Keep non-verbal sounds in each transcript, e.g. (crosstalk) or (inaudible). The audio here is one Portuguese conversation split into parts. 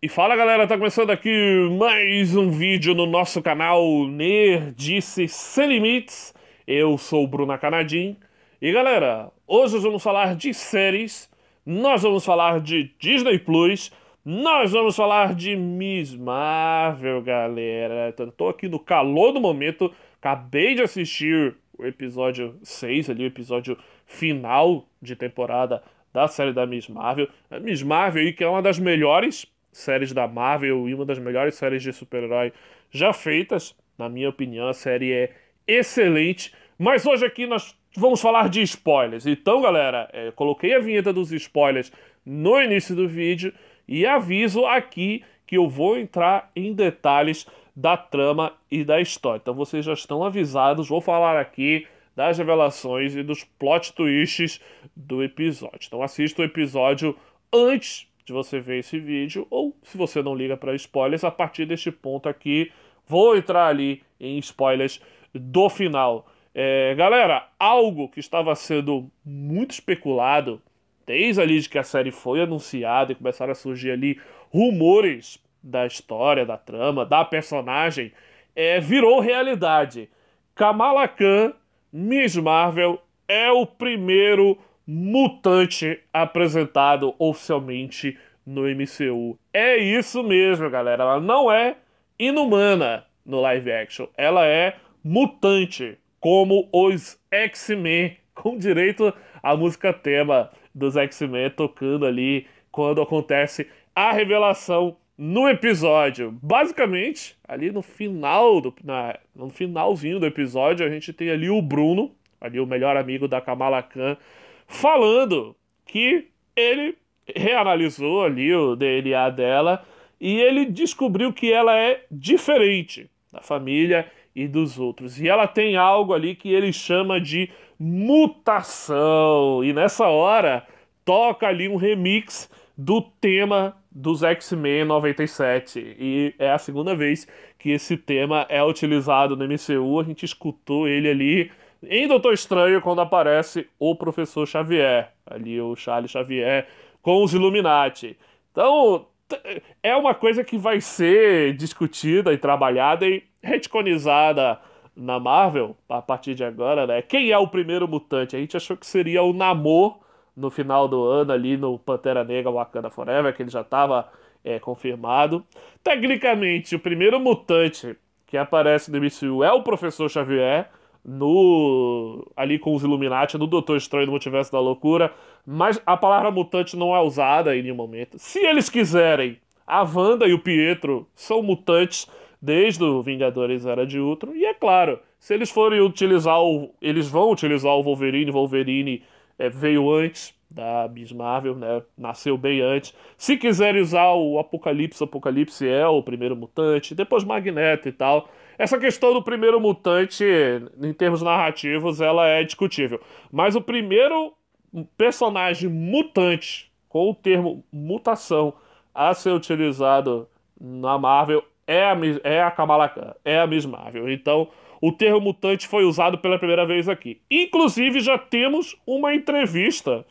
E fala galera, tá começando aqui mais um vídeo no nosso canal Nerdice Sem Limites. Eu sou o Bruna Canadim. E galera, hoje nós vamos falar de séries, nós vamos falar de Disney Plus, nós vamos falar de Miss Marvel, galera. Então, tô aqui no calor do momento. Acabei de assistir o episódio 6 ali, o episódio final de temporada da série da Miss Marvel. A Miss Marvel aí, que é uma das melhores séries da Marvel e uma das melhores séries de super-herói já feitas. Na minha opinião, a série é excelente. Mas hoje aqui nós vamos falar de spoilers. Então, galera, é, coloquei a vinheta dos spoilers no início do vídeo. E aviso aqui que eu vou entrar em detalhes da trama e da história. Então vocês já estão avisados, vou falar aqui das revelações e dos plot twists do episódio. Então assista o episódio antes de você ver esse vídeo, ou se você não liga para spoilers, a partir deste ponto aqui, vou entrar ali em spoilers do final. É, galera, algo que estava sendo muito especulado desde ali de que a série foi anunciada e começaram a surgir ali rumores da história, da trama, da personagem, é, virou realidade. Kamala Khan, Miss Marvel, é o primeiro mutante apresentado oficialmente no MCU. É isso mesmo, galera. Ela não é inumana no live action. Ela é mutante, como os X-Men, (laughs) com direito a música tema dos X-Men tocando ali quando acontece a revelação no episódio. Basicamente, ali no final do na, no finalzinho do episódio, a gente tem ali o Bruno, ali o melhor amigo da Kamala Khan, falando que ele reanalisou ali o DNA dela e ele descobriu que ela é diferente da família e dos outros. E ela tem algo ali que ele chama de mutação. E nessa hora toca ali um remix do tema dos X-Men 97. E é a segunda vez que esse tema é utilizado no MCU. A gente escutou ele ali em Doutor Estranho quando aparece o Professor Xavier, ali o Charles Xavier com os Illuminati. Então, é uma coisa que vai ser discutida e trabalhada e retconizada na Marvel, a partir de agora, né? Quem é o primeiro mutante? A gente achou que seria o Namor no final do ano, ali no Pantera Negra Wakanda Forever, que ele já estava é, confirmado. Tecnicamente, o primeiro mutante que aparece no MCU é o Professor Xavier, no ali com os Illuminati, no Doutor Estranho no Multiverso da Loucura, mas a palavra mutante não é usada em nenhum momento. Se eles quiserem, a Wanda e o Pietro são mutantes desde o Vingadores Era de Ultron. E é claro, se eles forem utilizar o. Eles vão utilizar o Wolverine, Wolverine é, veio antes da Miss Marvel, né? Nasceu bem antes. Se quiserem usar o Apocalipse, Apocalipse é o primeiro mutante, depois Magneto e tal. Essa questão do primeiro mutante, em termos narrativos, ela é discutível. Mas o primeiro personagem mutante, com o termo mutação, a ser utilizado na Marvel é a, é a Kamala Khan, é a Miss Marvel. Então, o termo mutante foi usado pela primeira vez aqui. Inclusive, já temos uma entrevista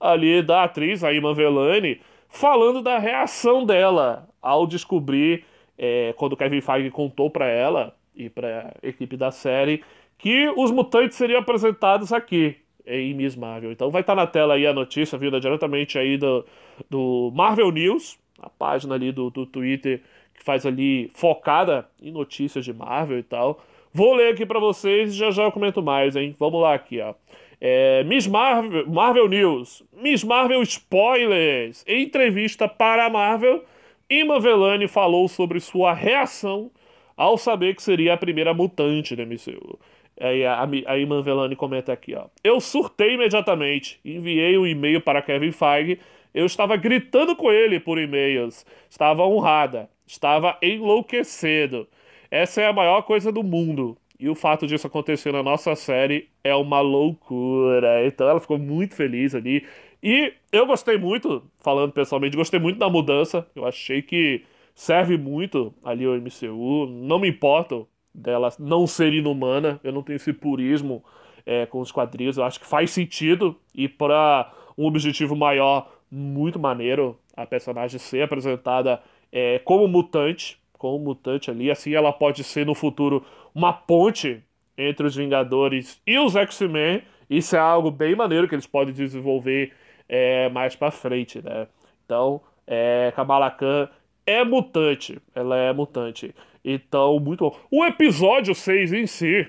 ali da atriz, a Iman Velani, falando da reação dela ao descobrir, é, quando Kevin Feige contou para ela e para a equipe da série, que os mutantes seriam apresentados aqui em Miss Marvel. Então vai estar tá na tela aí a notícia, vinda diretamente aí do, do Marvel News, a página ali do, do Twitter que faz ali focada em notícias de Marvel e tal. Vou ler aqui para vocês e já já eu comento mais, hein? Vamos lá aqui, ó. É, Miss Marvel, Marvel News. Miss Marvel Spoilers. Em entrevista para a Marvel, Ima Velani falou sobre sua reação ao saber que seria a primeira mutante da MCU. Aí a, a Iman Velani comenta aqui, ó. Eu surtei imediatamente, enviei um e-mail para Kevin Feige eu estava gritando com ele por e-mails. Estava honrada. Estava enlouquecendo. Essa é a maior coisa do mundo. E o fato disso acontecer na nossa série é uma loucura. Então ela ficou muito feliz ali. E eu gostei muito, falando pessoalmente, gostei muito da mudança. Eu achei que serve muito ali o MCU. Não me importo dela não ser inumana. Eu não tenho esse purismo é, com os quadrinhos. Eu acho que faz sentido. E para um objetivo maior muito maneiro a personagem ser apresentada é, como mutante, como mutante ali. Assim ela pode ser no futuro uma ponte entre os Vingadores e os X-Men. Isso é algo bem maneiro que eles podem desenvolver é, mais para frente, né? Então, é, Kamala Khan é mutante. Ela é mutante. Então, muito bom. O episódio 6 em si,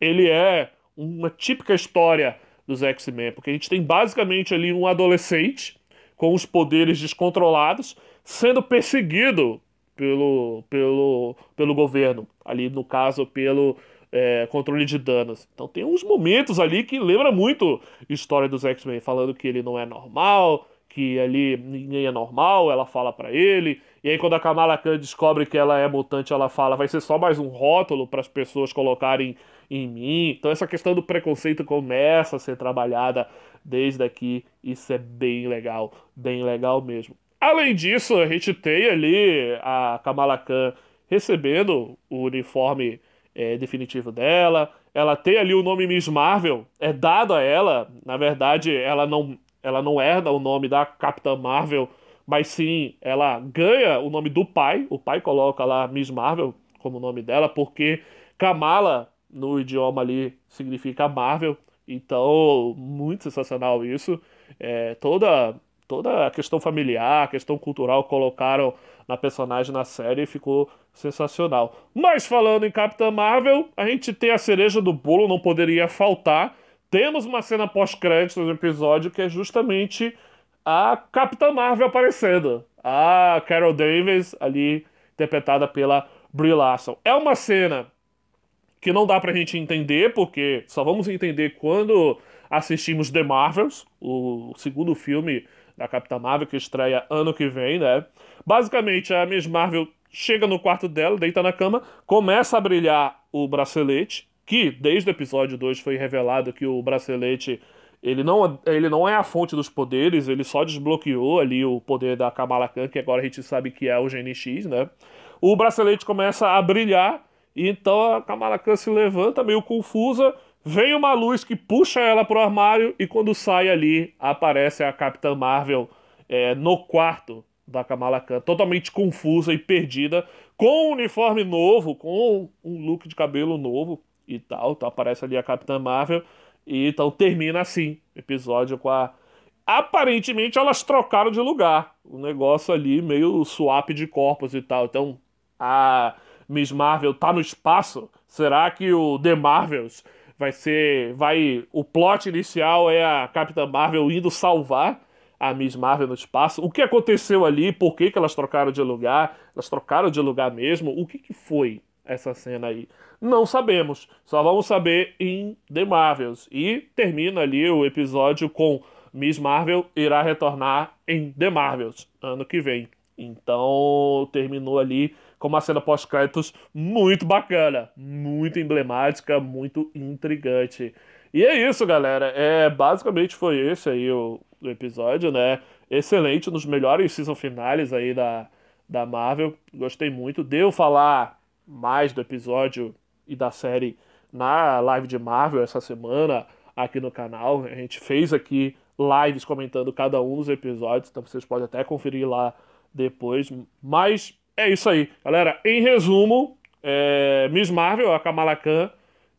ele é uma típica história dos X-Men, porque a gente tem basicamente ali um adolescente com os poderes descontrolados, sendo perseguido pelo, pelo, pelo governo, ali no caso pelo é, controle de danos. Então tem uns momentos ali que lembra muito história dos X-Men, falando que ele não é normal, que ali ninguém é normal, ela fala para ele. E aí quando a Kamala Khan descobre que ela é mutante, ela fala, vai ser só mais um rótulo para as pessoas colocarem em mim. Então essa questão do preconceito começa a ser trabalhada desde aqui. Isso é bem legal, bem legal mesmo. Além disso, a gente tem ali a Kamala Khan recebendo o uniforme é, definitivo dela. Ela tem ali o nome Miss Marvel, é dado a ela. Na verdade, ela não, ela não herda o nome da Capitã Marvel, mas sim ela ganha o nome do pai. O pai coloca lá Miss Marvel como nome dela, porque Kamala no idioma ali significa Marvel. Então, muito sensacional isso. É, toda, toda a questão familiar, a questão cultural colocaram na personagem na série e ficou sensacional. Mas falando em Capitã Marvel, a gente tem a cereja do bolo, não poderia faltar. Temos uma cena pós-crédito no episódio que é justamente a Capitã Marvel aparecendo. A Carol Davis ali interpretada pela Brie Larson. É uma cena que não dá pra gente entender, porque só vamos entender quando assistimos The Marvels, o segundo filme da Capitã Marvel que estreia ano que vem, né? Basicamente, a Miss Marvel chega no quarto dela, deita na cama, começa a brilhar o bracelete, que desde o episódio 2 foi revelado que o bracelete ele não, ele não é a fonte dos poderes, ele só desbloqueou ali o poder da Kamala Khan, que agora a gente sabe que é o Gene X, né? O bracelete começa a brilhar e então a Kamala Khan se levanta, meio confusa, vem uma luz que puxa ela pro armário e quando sai ali aparece a Capitã Marvel é, no quarto da Kamala Khan, totalmente confusa e perdida, com um uniforme novo, com um look de cabelo novo e tal. Então aparece ali a Capitã Marvel e então termina assim, episódio com a aparentemente elas trocaram de lugar. O um negócio ali meio swap de corpos e tal. Então a Miss Marvel tá no espaço? Será que o The Marvels vai ser. vai O plot inicial é a Capitã Marvel indo salvar a Miss Marvel no espaço. O que aconteceu ali? Por que, que elas trocaram de lugar? Elas trocaram de lugar mesmo? O que, que foi essa cena aí? Não sabemos. Só vamos saber em The Marvels. E termina ali o episódio com Miss Marvel irá retornar em The Marvels ano que vem. Então terminou ali com uma cena pós-créditos muito bacana, muito emblemática, muito intrigante. E é isso, galera. É, basicamente foi esse aí o, o episódio, né? Excelente, um dos melhores season finales aí da, da Marvel. Gostei muito. Deu falar mais do episódio e da série na live de Marvel essa semana aqui no canal. A gente fez aqui lives comentando cada um dos episódios, então vocês podem até conferir lá depois. Mas é isso aí. Galera, em resumo, é... Miss Marvel, a Kamala Khan,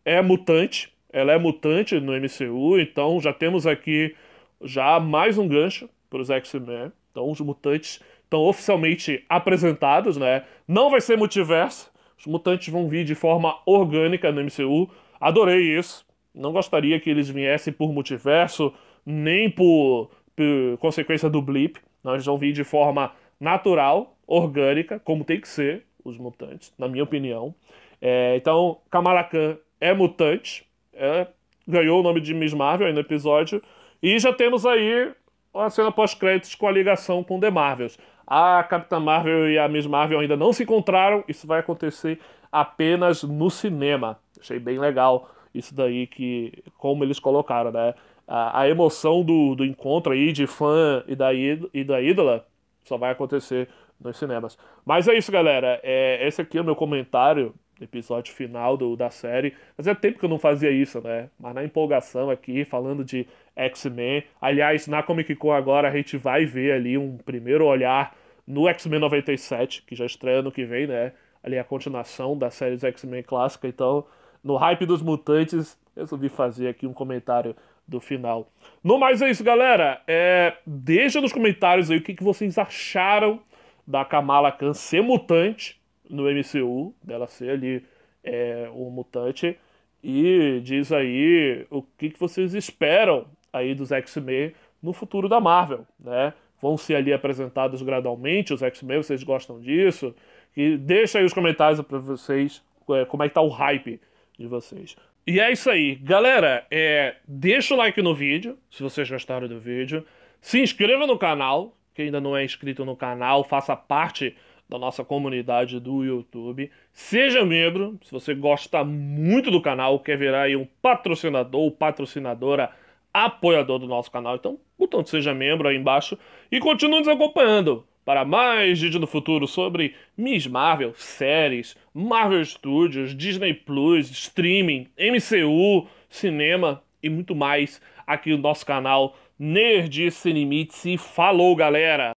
é mutante. Ela é mutante no MCU, então já temos aqui já mais um gancho para os X-Men. Então os mutantes estão oficialmente apresentados, né? Não vai ser multiverso. Os mutantes vão vir de forma orgânica no MCU. Adorei isso. Não gostaria que eles viessem por multiverso, nem por, por consequência do blip. Não, eles vão vir de forma natural, orgânica, como tem que ser os mutantes, na minha opinião. É, então, Kamala Khan é mutante, é, ganhou o nome de Miss Marvel aí no episódio, e já temos aí a cena pós-créditos com a ligação com The Marvels. A Capitã Marvel e a Miss Marvel ainda não se encontraram, isso vai acontecer apenas no cinema. Achei bem legal isso daí, que como eles colocaram, né? A, a emoção do, do encontro aí de fã e da, e da ídola só vai acontecer nos cinemas. Mas é isso, galera. É, esse aqui é o meu comentário do episódio final do, da série. Mas é tempo que eu não fazia isso, né? Mas na empolgação aqui, falando de X-Men. Aliás, na Comic Con agora a gente vai ver ali um primeiro olhar no X-Men 97, que já estreia ano que vem, né? Ali a continuação da série X-Men clássica. Então, no hype dos mutantes, resolvi fazer aqui um comentário do final. No mais é isso, galera. É, deixa nos comentários aí o que, que vocês acharam da Kamala Khan ser mutante no MCU, dela ser ali é, um mutante. E diz aí o que, que vocês esperam aí dos X-Men no futuro da Marvel, né? Vão ser ali apresentados gradualmente os X-Men, vocês gostam disso? E deixa aí os comentários para vocês é, como é que tá o hype de vocês. E é isso aí. Galera, é, deixa o like no vídeo, se vocês gostaram do vídeo. Se inscreva no canal, que ainda não é inscrito no canal, faça parte da nossa comunidade do YouTube. Seja membro, se você gosta muito do canal, quer virar aí um patrocinador ou patrocinadora, apoiador do nosso canal, então botão de seja membro aí embaixo e continue nos acompanhando para mais vídeo no futuro sobre Miss Marvel, séries, Marvel Studios, Disney Plus, streaming, MCU, cinema e muito mais aqui no nosso canal Nerd Sem Limites e falou, galera!